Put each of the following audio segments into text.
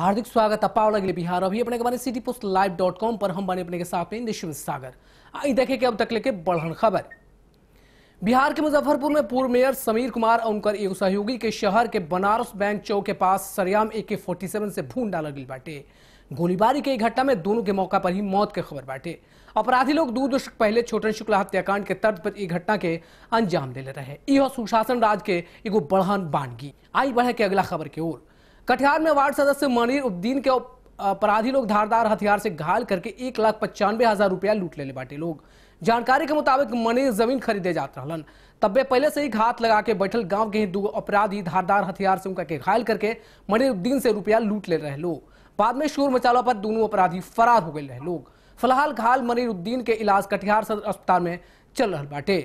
हार्दिक स्वागत आप लगे बिहार अभी अपने के बारे City Post Live dot com पर हम बने अपने के साथ में निश्चित सागर आई देखे के अब तक लेके बढ़न खबर बिहार के मुजफ्फरपुर में पूर्व मेयर समीर कुमार और उनकर एक सहयोगी के शहर के बनारस बैंक चौक के पास सरयाम ए के फोर्टी सेवन से भून डाला गई बाटे गोलीबारी के घटना में दोनों के मौका पर ही मौत के खबर बाटे अपराधी लोग दो दशक पहले छोटन शुक्ला हत्याकांड के तर्ज पर घटना के अंजाम दे रहे सुशासन राज के एगो बढ़न बानगी आई बढ़े के अगला खबर की ओर कटिहार में वार्ड सदस्य मनीर उद्दीन के अपराधी लोग धारदार हथियार से घायल करके एक लाख पचानवे हजार रुपया लूट ले बाटे लोग जानकारी के मुताबिक मनीर जमीन खरीदे जात तब वे पहले से ही घात लगा के बैठल गांव के ही दो अपराधी धारदार हथियार से उनका के घायल करके मनीर उद्दीन से रुपया लूट ले रहे लोग बाद में शोर मचाला पर दोनों अपराधी फरार हो गए रहे लोग फिलहाल घायल उद्दीन के इलाज कटिहार सदर अस्पताल में चल रहा बाटे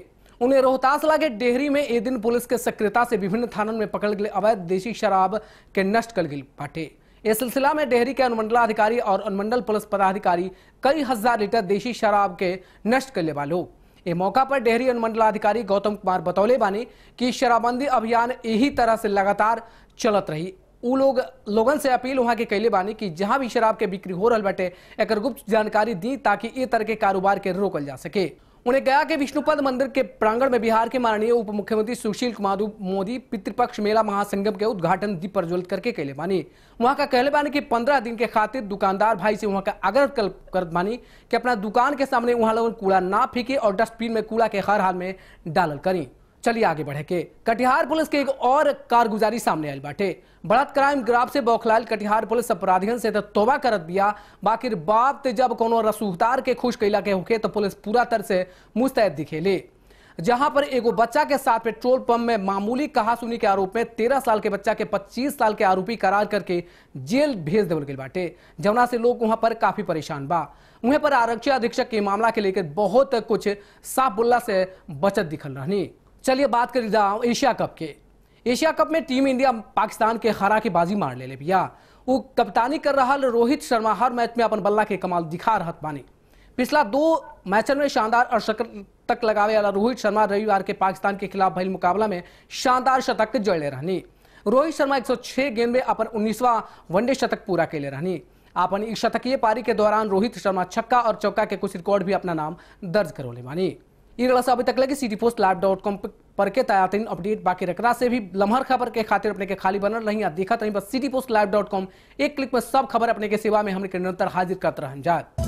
उन्हें रोहतास के डेहरी में एक दिन पुलिस के सक्रियता से विभिन्न थानों में पकड़ गए अवैध देशी शराब के नष्ट कर गिल बाटे इस सिलसिला में डेहरी के अनुमंडलाधिकारी और अनुमंडल पुलिस पदाधिकारी कई हजार लीटर देशी शराब के नष्ट कर ले वाले ये मौका पर डेहरी अनुमंडलाधिकारी गौतम कुमार बतौले बानी की शराबबंदी अभियान यही तरह से लगातार चलत रही लोग लोगन से अपील वहां के कैले बानी कि जहाँ भी शराब के बिक्री हो रहा बैठे एक गुप्त जानकारी दी ताकि ये तरह के कारोबार के रोकल जा सके उन्हें गया के विष्णुपद मंदिर के प्रांगण में बिहार के माननीय उप मुख्यमंत्री सुशील कुमार मोदी पितृपक्ष मेला महासंगम के उद्घाटन दीप प्रज्वलित करके कहले बानी वहां का कहले बानी की पंद्रह दिन के खातिर दुकानदार भाई से वहां का आग्रह कर बानी की अपना दुकान के सामने वहां लोग कूड़ा ना फेंके और डस्टबिन में कूड़ा के हर हाल में डालल करी चलिए आगे बढ़े के कटिहार पुलिस के एक और कारगुजारी सामने आयल बाटे बढ़त क्राइम ग्राफ से बौखलाल कटिहार पुलिस अपराधियन से तो तोबा करत बिया बाकी बाप ते जब कोनो रसूखदार के खुश कैला के होके तो पुलिस पूरा तरह से मुस्तैद दिखेले जहां पर एगो बच्चा के साथ पेट्रोल पंप में मामूली कहासुनी के आरोप में तेरह साल के बच्चा के पच्चीस साल के आरोपी करार करके जेल भेज देवल गई बाटे जमुना से लोग वहां पर काफी परेशान बा वहीं पर आरक्षी अधीक्षक के मामला के लेकर बहुत कुछ साफ बुल्ला से बचत दिखल रहनी चलिए बात कर रहा हूँ एशिया कप के एशिया कप में टीम इंडिया पाकिस्तान के हरा के बाजी मार ले ले भैया वो कप्तानी कर रहा रोहित शर्मा हर मैच में अपन बल्ला के कमाल दिखा रहा बानी पिछला दो मैचों में शानदार और शक्ल तक लगावे वाला रोहित शर्मा रविवार के पाकिस्तान के खिलाफ भल मुकाबला में शानदार शतक जड़ ले रहनी रोहित शर्मा 106 गेंद में अपन उन्नीसवा वनडे शतक पूरा के ले रहनी अपन एक शतकीय पारी के दौरान रोहित शर्मा छक्का और चौका के कुछ रिकॉर्ड भी अपना नाम दर्ज करो ले मानी अभी तक लगे City Post Live dot com पर के तयातीन अपडेट बाकी रखना से भी लम्हर खबर के खातिर अपने के खाली बनल रही देखा रही बस City Post Live dot com एक क्लिक में सब खबर अपने के सेवा में हमने निरंतर हाजिर करते रहन जाए